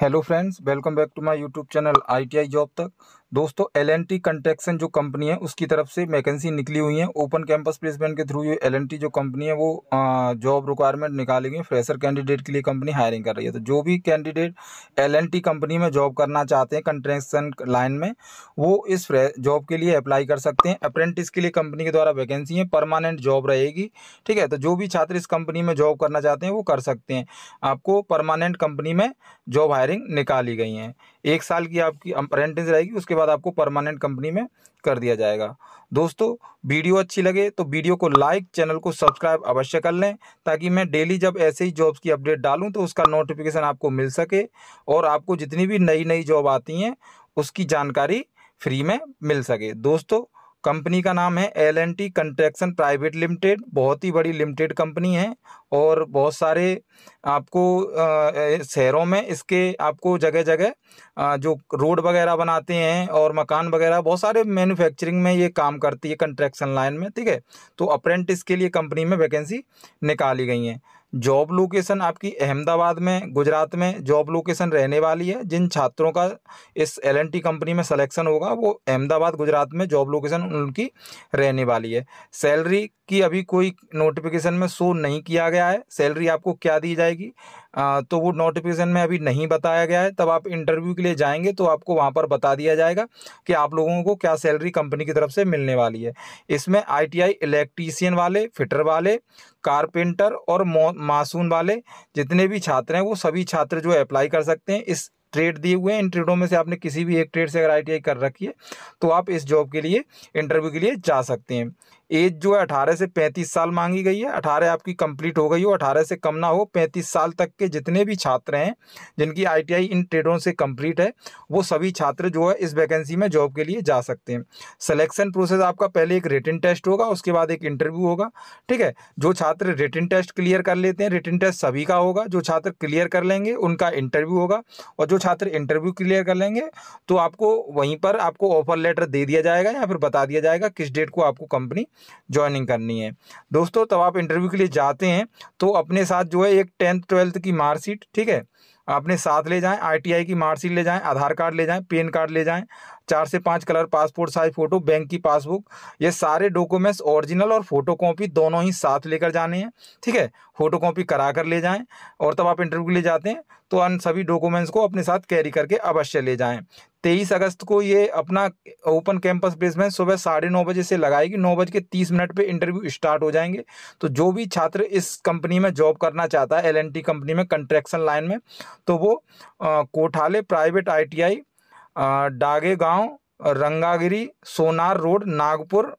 hello friends welcome back to my YouTube channel ITI job तक दोस्तों L N T कंटेक्शन जो company है उसकी तरफ से वैकेंसी निकली हुई है ओपन कैंपस प्लेसमेंट के थ्रू ये एल एन टी जो कंपनी है वो जॉब रिक्वायरमेंट निकाली है फ्रेशर कैंडिडेट के लिए कंपनी हायरिंग कर रही है तो जो भी candidate L N T company में जॉब करना चाहते हैं कंट्रेक्शन लाइन में वो इस जॉब के लिए अप्लाई कर सकते हैं अप्रेंटिस के लिए कंपनी के द्वारा वैकेंसी है परमानेंट जॉब रहेगी ठीक है तो जो भी छात्र इस कंपनी में जॉब करना चाहते हैं वो कर सकते हैं आपको परमानेंट कंपनी में जॉब हायर हायरिंग निकाली गई हैं एक साल की आपकी अप्रेंटिस रहेगी उसके बाद आपको परमानेंट कंपनी में कर दिया जाएगा दोस्तों वीडियो अच्छी लगे तो वीडियो को लाइक चैनल को सब्सक्राइब अवश्य कर लें ताकि मैं डेली जब ऐसे ही जॉब्स की अपडेट डालूं तो उसका नोटिफिकेशन आपको मिल सके और आपको जितनी भी नई नई जॉब आती हैं उसकी जानकारी फ्री में मिल सके दोस्तों कंपनी का नाम है L N T construction private limited बहुत ही बड़ी लिमिटेड कंपनी है और बहुत सारे आपको शहरों में इसके आपको जगह जगह जो रोड वगैरह बनाते हैं और मकान वगैरह बहुत सारे मैन्युफैक्चरिंग में ये काम करती है कंट्रैक्शन लाइन में ठीक है तो अप्रेंटिस के लिए कंपनी में वैकेंसी निकाली गई हैं जॉब लोकेशन आपकी अहमदाबाद में गुजरात में जॉब लोकेशन रहने वाली है जिन छात्रों का इस एल कंपनी में सिलेक्शन होगा वो अहमदाबाद गुजरात में जॉब लोकेशन उनकी रहने वाली है सैलरी की अभी कोई नोटिफिकेशन में शो नहीं किया गया है सैलरी आपको क्या दी जाएगी तो वो नोटिफिकेशन में अभी नहीं बताया गया है तब आप इंटरव्यू के लिए जाएंगे तो आपको वहाँ पर बता दिया जाएगा कि आप लोगों को क्या सैलरी कंपनी की तरफ से मिलने वाली है इसमें आईटीआई इलेक्ट्रीशियन वाले फिटर वाले कारपेंटर और मासून वाले जितने भी छात्र हैं वो सभी छात्र जो अप्लाई कर सकते हैं इस ट्रेड दिए हुए हैं इन ट्रेडों में से आपने किसी भी एक ट्रेड से अगर आई कर रखी है तो आप इस जॉब के लिए इंटरव्यू के लिए जा सकते हैं एज जो है अठारह से पैंतीस साल मांगी गई है अठारह आपकी कंप्लीट हो गई हो अठारह से कम ना हो पैंतीस साल तक के जितने भी छात्र हैं जिनकी आईटीआई इन ट्रेडों से कंप्लीट है वो सभी छात्र जो है इस वैकेंसी में जॉब के लिए जा सकते हैं सिलेक्शन प्रोसेस आपका पहले एक रिटर्न टेस्ट होगा उसके बाद एक इंटरव्यू होगा ठीक है जो छात्र रिटर्न टेस्ट क्लियर कर लेते हैं रिटर्न टेस्ट सभी का होगा जो छात्र क्लियर कर लेंगे उनका इंटरव्यू होगा और जो छात्र इंटरव्यू क्लियर कर लेंगे तो आपको वहीं पर आपको ऑफर लेटर दे दिया जाएगा या फिर बता दिया जाएगा किस डेट को आपको कंपनी ज्वाइनिंग करनी है दोस्तों तब आप इंटरव्यू के लिए जाते हैं तो अपने साथ जो है एक टेंथ ट्वेल्थ की मार्कशीट ठीक है अपने साथ ले जाएं आईटीआई की मार्कशीट ले जाएं आधार कार्ड ले जाएं पेन कार्ड ले जाएं चार से पाँच colour passport size photo bank की पासबुक ये सारे डॉक्यूमेंट्स ओरिजिनल और फोटो दोनों ही साथ लेकर जाने हैं ठीक है फ़ोटो करा कर ले जाएं और तब आप इंटरव्यू के लिए जाते हैं तो अन सभी डॉक्यूमेंट्स को अपने साथ कैरी करके अवश्य ले जाएँ तेईस अगस्त को ये अपना ओपन कैंपस बेसमेंट सुबह साढ़े नौ बजे से लगाएगी नौ बज के तीस मिनट पर इंटरव्यू स्टार्ट हो जाएंगे तो जो भी छात्र इस कंपनी में जॉब करना चाहता है एल कंपनी में कंट्रैक्शन लाइन में तो वो आ, कोठाले प्राइवेट आई डागे गाँव रंगागिरी सोनार रोड नागपुर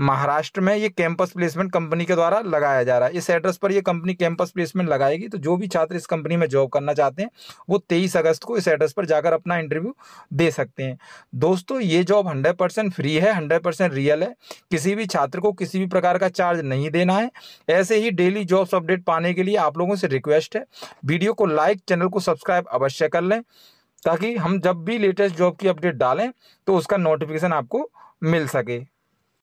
महाराष्ट्र में ये कैंपस प्लेसमेंट कंपनी के द्वारा लगाया जा रहा है इस एड्रेस पर ये कंपनी कैंपस प्लेसमेंट लगाएगी तो जो भी छात्र इस कंपनी में जॉब करना चाहते हैं वो तेईस अगस्त को इस एड्रेस पर जाकर अपना इंटरव्यू दे सकते हैं दोस्तों ये जॉब हंड्रेड परसेंट फ्री है हंड्रेड परसेंट रियल है किसी भी छात्र को किसी भी प्रकार का चार्ज नहीं देना है ऐसे ही डेली जॉब्स अपडेट पाने के लिए आप लोगों से रिक्वेस्ट है वीडियो को लाइक चैनल को सब्सक्राइब अवश्य कर लें ताकि हम जब भी लेटेस्ट जॉब की अपडेट डालें तो उसका नोटिफिकेशन आपको मिल सके